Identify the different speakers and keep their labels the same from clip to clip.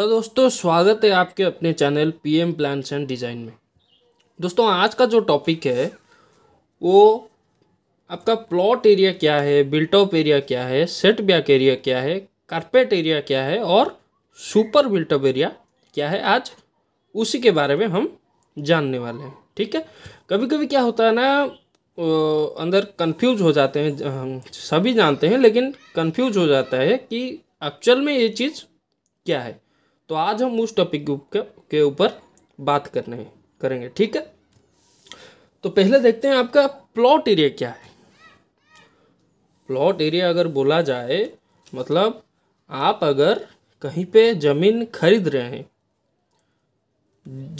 Speaker 1: hello दोस्तों स्वागत है आपके अपने channel PM plans and design में दोस्तों आज का जो टॉपिक है वो आपका प्लॉट एरिया क्या है बिल्ट अप एरिया क्या है सेट बैक एरिया क्या है कारपेट एरिया क्या है और सुपर बिल्ट अप एरिया क्या है आज उसी के बारे में हम जानने वाले हैं ठीक है कभी कभी क्या होता है ना अंदर कन्फ्यूज हो जाते हैं सभी जानते हैं लेकिन कन्फ्यूज हो जाता है कि एक्चुअल में ये चीज़ क्या है तो आज हम उस टॉपिक के ऊपर बात करने करेंगे ठीक है तो पहले देखते हैं आपका प्लॉट एरिया क्या है प्लॉट एरिया अगर बोला जाए मतलब आप अगर कहीं पे ज़मीन खरीद रहे हैं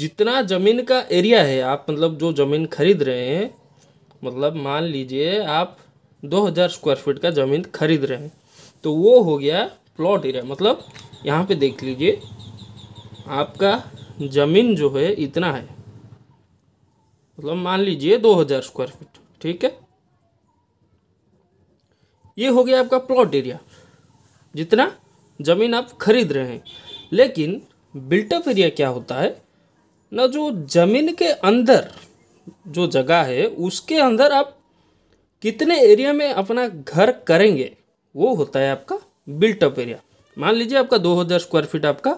Speaker 1: जितना ज़मीन का एरिया है आप मतलब जो ज़मीन खरीद रहे हैं मतलब मान लीजिए आप 2000 स्क्वायर फीट का ज़मीन खरीद रहे हैं तो वो हो गया प्लॉट एरिया मतलब यहाँ पे देख लीजिए आपका ज़मीन जो है इतना है मतलब मान लीजिए दो हज़ार स्क्वायर फीट ठीक है ये हो गया आपका प्लॉट एरिया जितना ज़मीन आप खरीद रहे हैं लेकिन बिल्टअप एरिया क्या होता है ना जो ज़मीन के अंदर जो जगह है उसके अंदर आप कितने एरिया में अपना घर करेंगे वो होता है आपका बिल्टअप एरिया मान लीजिए आपका 2000 स्क्वायर फीट आपका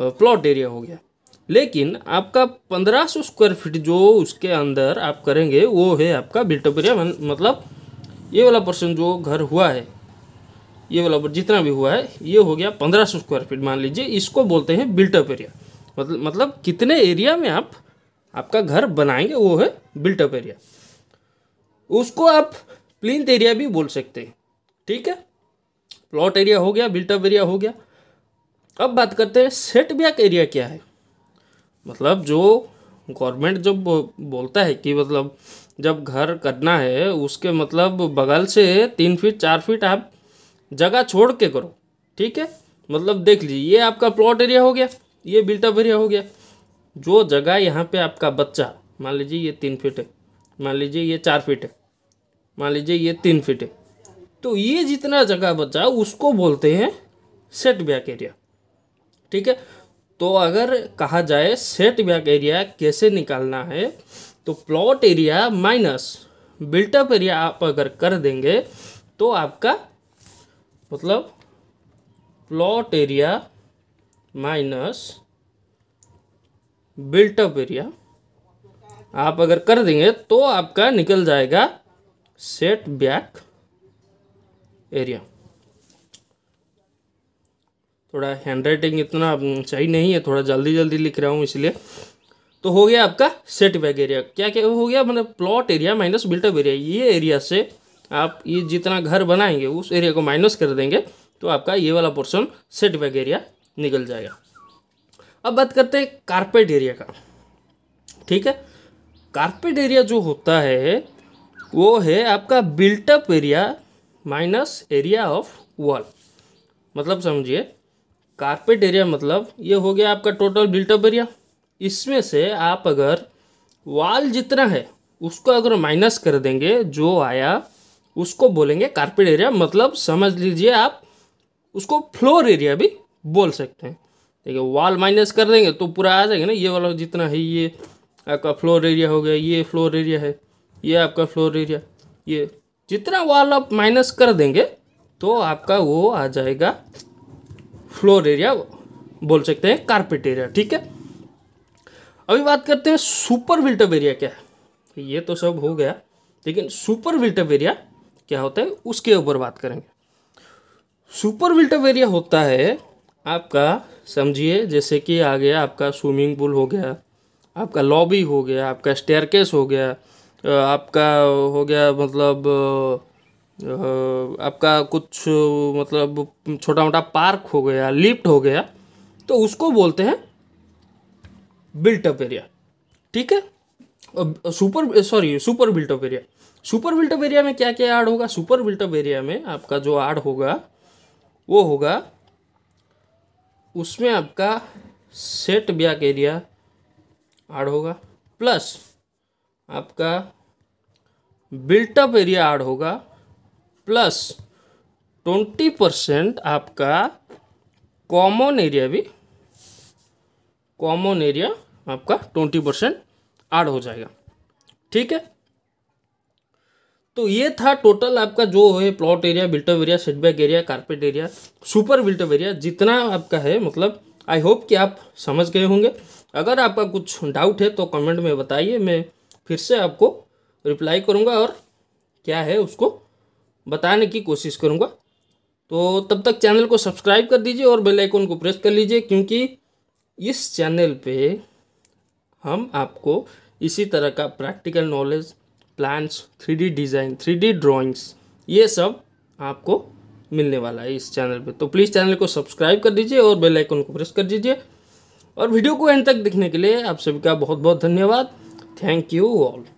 Speaker 1: प्लॉट एरिया हो गया लेकिन आपका पंद्रह सौ स्क्वायर फीट जो उसके अंदर आप करेंगे वो है आपका बिल्टअप एरिया मतलब ये वाला पर्सन जो घर हुआ है ये वाला जितना भी हुआ है ये हो गया पंद्रह सौ स्क्वायर फीट मान लीजिए इसको बोलते हैं बिल्टअप एरिया मतलब मतलब कितने एरिया में आप आपका घर बनाएंगे वो है बिल्टअप एरिया उसको आप प्लिंथ एरिया भी बोल सकते हैं ठीक है प्लॉट एरिया हो गया बिल्टअप एरिया हो गया अब बात करते हैं सेट बैक एरिया क्या है मतलब जो गवर्नमेंट जब बोलता है कि मतलब जब घर करना है उसके मतलब बगल से तीन फीट चार फीट आप जगह छोड़ के करो ठीक है मतलब देख लीजिए ये आपका प्लॉट एरिया हो गया ये बिल्टअप एरिया हो गया जो जगह यहाँ पे आपका बच्चा मान लीजिए ये तीन फीट है मान लीजिए ये चार फीट है मान लीजिए ये तीन फीट है तो ये जितना जगह बच्चा उसको बोलते हैं सेट बैक एरिया ठीक है तो अगर कहा जाए सेट बैक एरिया कैसे निकालना है तो plot area minus built up area आप अगर कर देंगे तो आपका मतलब plot area minus built up area आप अगर कर देंगे तो आपका निकल जाएगा सेट बैक एरिया थोड़ा हैंड राइटिंग इतना सही नहीं है थोड़ा जल्दी जल्दी लिख रहा हूँ इसलिए तो हो गया आपका सेट बैक एरिया क्या क्या हो गया मतलब plot area minus built up area ये एरिया से आप ये जितना घर बनाएंगे उस एरिया को माइनस कर देंगे तो आपका ये वाला पोर्सन सेट बैक एरिया निकल जाएगा अब बात करते हैं कारपेट एरिया का ठीक है कारपेट एरिया जो होता है वो है आपका built up area minus area of wall मतलब समझिए कारपेट एरिया मतलब ये हो गया आपका टोटल बिल्टअप एरिया इसमें से आप अगर वाल जितना है उसको अगर माइनस कर देंगे जो आया उसको बोलेंगे कारपेट एरिया मतलब समझ लीजिए आप उसको फ्लोर एरिया भी बोल सकते हैं ठीक है माइनस कर देंगे तो पूरा आ जाएगा ना ये वाला जितना है ये आपका फ्लोर एरिया हो गया ये फ्लोर एरिया है ये आपका फ्लोर एरिया ये जितना वाल आप माइनस कर देंगे तो आपका वो आ जाएगा फ्लोर एरिया बोल सकते हैं कारपेट एरिया ठीक है अभी बात करते हैं सुपर विल्टअप एरिया क्या है तो ये तो सब हो गया लेकिन सुपर विल्टअप एरिया क्या होता है उसके ऊपर बात करेंगे सुपर विल्टअप एरिया होता है आपका समझिए जैसे कि आ गया आपका स्विमिंग पूल हो गया आपका लॉबी हो गया आपका स्टेयरकेस हो गया आपका हो गया मतलब आपका कुछ मतलब छोटा मोटा पार्क हो गया लिफ्ट हो गया तो उसको बोलते हैं बिल्टअप एरिया ठीक है super sorry super built up area super built up area में क्या क्या ऐड होगा सुपर बिल्टअप एरिया में आपका जो ऐड होगा वो होगा उसमें आपका सेट ब्याक एरिया ऐड होगा प्लस आपका बिल्टअप एरिया ऐड होगा प्लस ट्वेंटी परसेंट आपका कॉमन एरिया भी कॉमन एरिया आपका ट्वेंटी परसेंट ऐड हो जाएगा ठीक है तो ये था टोटल आपका जो है plot area built up area setback area carpet area super built up area जितना आपका है मतलब आई होप कि आप समझ गए होंगे अगर आपका कुछ डाउट है तो कमेंट में बताइए मैं फिर से आपको रिप्लाई करूँगा और क्या है उसको बताने की कोशिश करूँगा तो तब तक चैनल को सब्सक्राइब कर दीजिए और बेल आइकन को प्रेस कर लीजिए क्योंकि इस चैनल पे हम आपको इसी तरह का practical knowledge plans three design three drawings ये सब आपको मिलने वाला है इस चैनल पे तो प्लीज़ चैनल को सब्सक्राइब कर दीजिए और बेल आइकन को प्रेस कर दीजिए और वीडियो को एंड तक देखने के लिए आप सभी का बहुत बहुत धन्यवाद थैंक यू ऑल